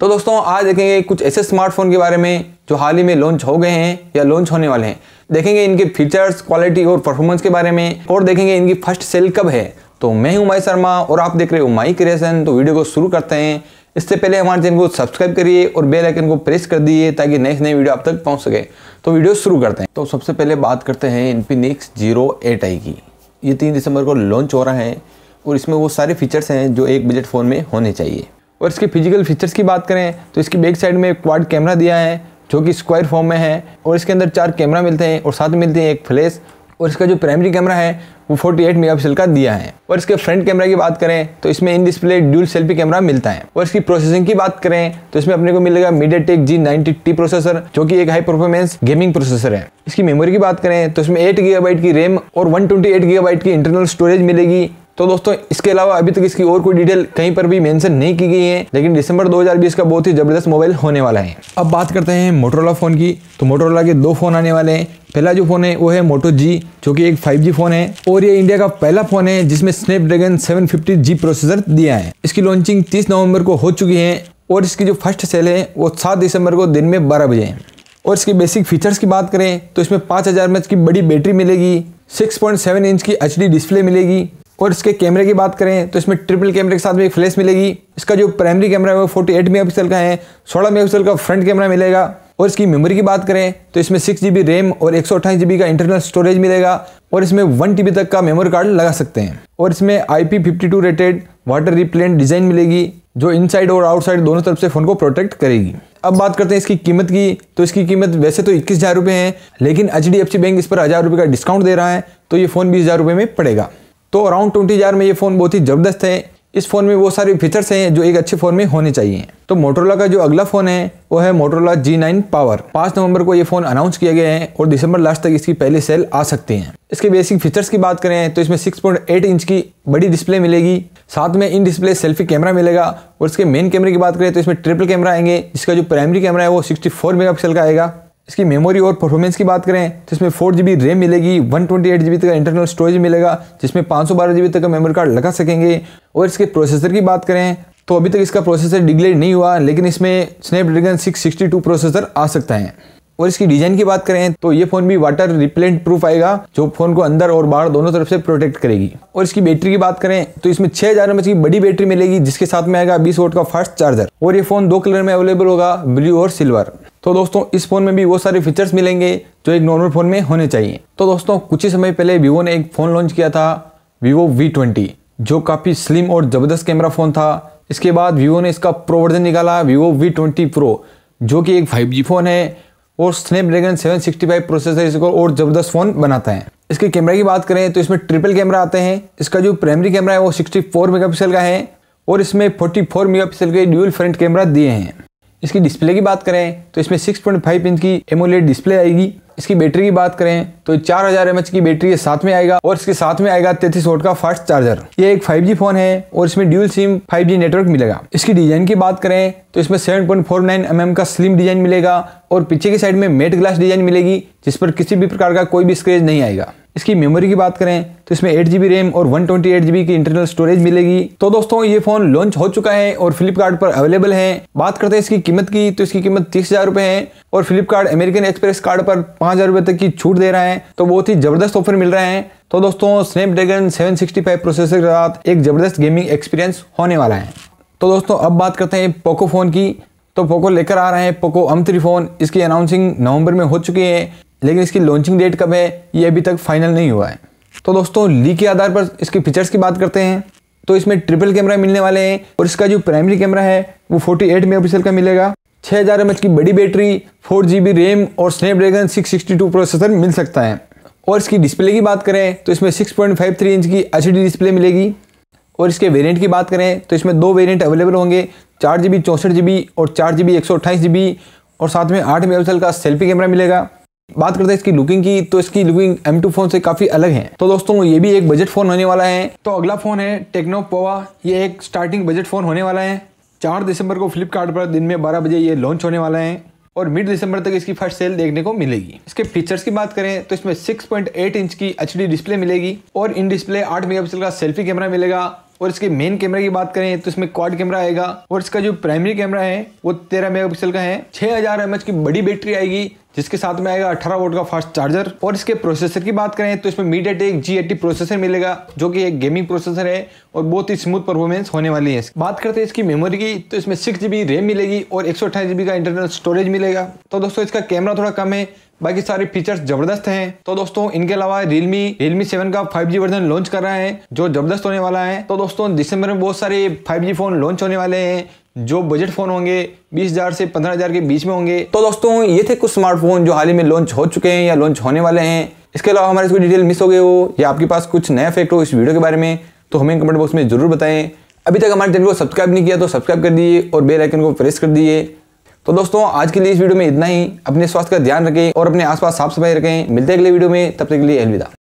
तो दोस्तों आज देखेंगे कुछ ऐसे स्मार्टफोन के बारे में जो हाल ही में लॉन्च हो गए हैं या लॉन्च होने वाले हैं देखेंगे इनके फीचर्स क्वालिटी और परफॉर्मेंस के बारे में और देखेंगे इनकी फर्स्ट सेल कब है तो मैं हूं उमाई शर्मा और आप देख रहे हो माई क्रिएशन तो वीडियो को शुरू करते हैं इससे पहले हमारे चैनल को सब्सक्राइब करिए और बेल आइकन को प्रेस कर दिए ताकि नेक्स्ट नई वीडियो आप तक पहुंच सके तो वीडियो शुरू करते हैं तो सबसे पहले बात करते हैं इनफिनिक्स जीरो एट आई की ये तीन दिसंबर को लॉन्च हो रहा है और इसमें वो सारे फीचर्स हैं जो एक बजट फ़ोन में होने चाहिए और इसके फिजिकल फीचर्स की बात करें तो इसकी बैक साइड में एक क्वाड कैमरा दिया है जो कि स्क्वायर फॉर्म में है और इसके अंदर चार कैमरा मिलते हैं और साथ में मिलते हैं एक फ्लैश और इसका जो प्राइमरी कैमरा है वो 48 एट का दिया है और इसके फ्रंट कैमरा की बात करें तो इसमें in display dual selfie camera मिलता है और इसकी प्रोसेसिंग की बात करें तो इसमें अपने को मिलेगा MediaTek G ninety T processor जो कि एक हाई परफॉर्मेंस गेमिंग प्रोसेसर है इसकी मेमोरी की बात करें तो इसमें एट की रैम और वन ट्वेंटी एट की इंटरनल स्टोरेज मिलेगी तो दोस्तों इसके अलावा अभी तक इसकी और कोई डिटेल कहीं पर भी मेंशन नहीं की गई है लेकिन दिसंबर 2020 का बहुत ही ज़बरदस्त मोबाइल होने वाला है अब बात करते हैं मोटोरोला फ़ोन की तो मोटोरोला के दो फ़ोन आने वाले हैं पहला जो फ़ोन है वो है मोटो जी जो कि एक 5G फ़ोन है और ये इंडिया का पहला फ़ोन है जिसमें स्नैपड्रैगन 750G प्रोसेसर दिया है इसकी लॉन्चिंग तीस नवंबर को हो चुकी है और इसकी जो फर्स्ट सेल है वो सात दिसंबर को दिन में बारह बजे है और इसके बेसिक फीचर्स की बात करें तो इसमें पाँच हज़ार की बड़ी बैटरी मिलेगी 6.7 इंच की एच डिस्प्ले मिलेगी और इसके कैमरे की बात करें तो इसमें ट्रिपल कैमरे के साथ में एक फ्लैश मिलेगी इसका जो प्राइमरी कैमरा है वो फोर्टी एट मेगा का है सोलह मेगा का फ्रंट कैमरा मिलेगा और इसकी मेमोरी की बात करें तो इसमें सिक्स जी रैम और एक सौ का इंटरनल स्टोरेज मिलेगा और इसमें वन टी तक का मेमोरी कार्ड लगा सकते हैं और इसमें I P rated water repellent design मिलेगी जो इनसाइड और आउटसाइड दोनों तरफ से फ़ोन को प्रोटेक्ट करेगी अब बात करते हैं इसकी कीमत की तो इसकी कीमत वैसे तो इक्कीस हज़ार रुपये है लेकिन एच बैंक इस पर हज़ार रुपये का डिस्काउंट दे रहा है तो ये फ़ोन बीस हज़ार रुपये में पड़ेगा तो अराउंड ट्वेंटी हज़ार में ये फ़ोन बहुत ही ज़बरदस्त है इस फ़ोन में वो सारे फीचर्स हैं जो एक अच्छे फ़ोन में होने चाहिए तो मोटरोला का जो अगला फ़ोन है वो है मोटरोला जी नाइन पावर पाँच नवंबर को ये फ़ोन अनाउंस किया गया है और दिसंबर लास्ट तक इसकी पहली सेल आ सकती है इसके बेसिक फीचर्स की बात करें तो इसमें 6.8 इंच की बड़ी डिस्प्ले मिलेगी साथ में इन डिस्प्ले सेल्फी कैमरा मिलेगा और इसके मेन कैमरे की बात करें तो इसमें ट्रिपल कैमरा आएंगे जिसका जो प्राइमरी कैमरा है वो सिक्सटी मेगापिक्सल का आएगा इसकी मेमोरी और परफॉर्मेंस की बात करें तो इसमें फोर जी बी रैम मिलेगी one twenty eight G B तक इंटरनल स्टोरेज मिलेगा जिसमें पाँच सौ बारह जी बी तक का मेमोरी कार्ड लगा सकेंगे और इसके प्रोसेसर की बात करें तो अभी तक इसका प्रोसेसर डिग्लेयर नहीं हुआ लेकिन इसमें Snapdragon six sixty two processor आ सकता है और इसकी डिजाइन की बात करें तो ये फोन भी वाटर रिपेलेंट प्रूफ आएगा जो फोन को अंदर और बाहर दोनों तरफ से प्रोटेक्ट करेगी और इसकी बैटरी की बात करें तो इसमें छह हजार एमएच की बड़ी बैटरी मिलेगी जिसके साथ में आएगा बीस वोट का फास्ट चार्जर और ये फोन दो कलर में अवेलेबल होगा ब्लू और सिल्वर तो दोस्तों इस फोन में भी वो सारे फीचर्स मिलेंगे जो एक नॉर्मल फोन में होने चाहिए तो दोस्तों कुछ ही समय पहले वीवो ने एक फोन लॉन्च किया था वीवो वी ट्वेंटी जो काफ़ी स्लिम और ज़बरदस्त कैमरा फ़ोन था इसके बाद वीवो ने इसका प्रो वर्जन निकाला वीवो वी ट्वेंटी प्रो जो कि एक फाइव जी फ़ोन है और स्नैपड्रैगन 765 प्रोसेसर इसको और ज़बरदस्त फ़ोन बनाता है इसके कैमरे की बात करें तो इसमें ट्रिपल कैमरा आते हैं इसका जो प्राइमरी कैमरा है वो 64 मेगापिक्सल का है और इसमें 44 मेगापिक्सल के ड्यूल फ्रंट कैमरा दिए हैं इसकी डिस्प्ले की बात करें तो इसमें 6.5 इंच की एमोलेड डिस्प्ले आएगी इसकी बैटरी की बात करें तो चार हजार की बैटरी साथ में आएगा और इसके साथ में आएगा तैतीस वोट का फास्ट चार्जर ये एक 5G फोन है और इसमें ड्यूल सिम 5G नेटवर्क मिलेगा इसकी डिजाइन की बात करें तो इसमें 7.49 एम mm का स्लिम डिजाइन मिलेगा और पीछे की साइड में मेट ग्लास डिजाइन मिलेगी जिस पर किसी भी प्रकार का कोई भी स्क्रेच नहीं आएगा इसकी मेमोरी की बात करें तो इसमें एट जी रैम और वन ट्वेंटी की इंटरनल स्टोरेज मिलेगी तो दोस्तों ये फोन लॉन्च हो चुका है और फ्लिपकार्ट पर अवेलेबल है बात करते हैं इसकी कीमत की तो इसकी कीमत तीस हजार रुपए है और फ्लिपकार्ट अमेरिकन एक्सप्रेस कार्ड पर पांच हजार रुपए तक की छूट दे रहा है तो बहुत ही जबरदस्त ऑफर मिल रहा है तो दोस्तों स्नैपड्रैगन 765 प्रोसेसर के साथ एक जबरदस्त गेमिंग एक्सपीरियंस होने वाला है तो दोस्तों अब बात करते हैं पोको फोन की तो पोको लेकर आ रहे हैं पोको अम थ्री फोन इसकी अनाउंसिंग नवंबर में हो चुकी है लेकिन इसकी लॉन्चिंग डेट कब है ये अभी तक फाइनल नहीं हुआ है तो दोस्तों ली के आधार पर इसके फीचर्स की बात करते हैं तो इसमें ट्रिपल कैमरा मिलने वाले हैं और इसका जो प्राइमरी कैमरा है वो 48 एट का मिलेगा 6000 हज़ार की बड़ी बैटरी फोर जी रैम और स्नैपड्रैगन 662 प्रोसेसर मिल सकता है और इसकी डिस्प्ले की बात करें तो इसमें 6.53 इंच की एच डिस्प्ले मिलेगी और इसके वेरिएंट की बात करें तो इसमें दो वेरिएंट अवेलेबल होंगे चार जी बी चौंसठ जी बी और चार जी बी एक सौ अट्ठाईस जी बी और साथ में आठ पिक्सल का सेल्फी कैमरा मिलेगा बात करते हैं इसकी लुकिंग की तो इसकी लुकिंग M2 फोन से काफी अलग है तो दोस्तों ये भी एक बजट फोन होने वाला है तो अगला फोन है टेक्नो पोवा ये एक स्टार्टिंग बजट फोन होने वाला है चार दिसंबर को फ्लिपकार्ट पर दिन में बारह बजे ये लॉन्च होने वाला है और मिड दिसंबर तक इसकी फर्स्ट सेल देखने को मिलेगी इसके फीचर्स की बात करें तो इसमें सिक्स इंच की एच डिस्प्ले मिलेगी और इन डिस्प्ले आठ मेगा का सेल्फी कैमरा मिलेगा और इसके मेन कैमरा की बात करें तो इसमें क्वाड कैमरा आएगा और इसका जो प्राइमरी कैमरा है वो तेरह मेगापिक्सल का है 6000 हजार की बड़ी बैटरी आएगी जिसके साथ में आएगा अठारह वोट का फास्ट चार्जर और इसके प्रोसेसर की बात करें तो इसमें मीडिया टेक जी प्रोसेसर मिलेगा जो कि एक गेमिंग प्रोसेसर है और बहुत ही स्मूथ परफॉर्मेंस होने वाली है बात करते हैं इसकी मेमोरी की तो इसमें सिक्स जीबी रैम मिलेगी और एक सौ का इंटरनल स्टोरेज मिलेगा तो दोस्तों इसका कैमरा थोड़ा कम है बाकी सारे फीचर्स जबरदस्त हैं तो दोस्तों इनके अलावा रियलमी रियलमी सेवन का 5G वर्जन लॉन्च कर रहा है जो जबरदस्त होने वाला है तो दोस्तों दिसंबर में बहुत सारे 5G फोन लॉन्च होने वाले हैं जो बजट फ़ोन होंगे बीस हज़ार से पंद्रह हज़ार के बीच में होंगे तो दोस्तों ये थे कुछ स्मार्टफोन जो हाल ही में लॉन्च हो चुके हैं या लॉन्च होने वाले हैं इसके अलावा हमारे कोई डिटेल मिस हो गए हो या आपके पास कुछ नया फैक्ट हो इस वीडियो के बारे में तो हमें कमेंट बॉक्स में ज़रूर बताएं अभी तक हमारे चैनल को सब्सक्राइब नहीं किया तो सब्सक्राइब कर दिए और बेलाइकन को प्रेस कर दिए तो दोस्तों आज के लिए इस वीडियो में इतना ही अपने स्वास्थ्य का ध्यान रखें और अपने आसपास साफ सफाई रखें मिलते हैं अगले वीडियो में तब तक के लिए अलविदा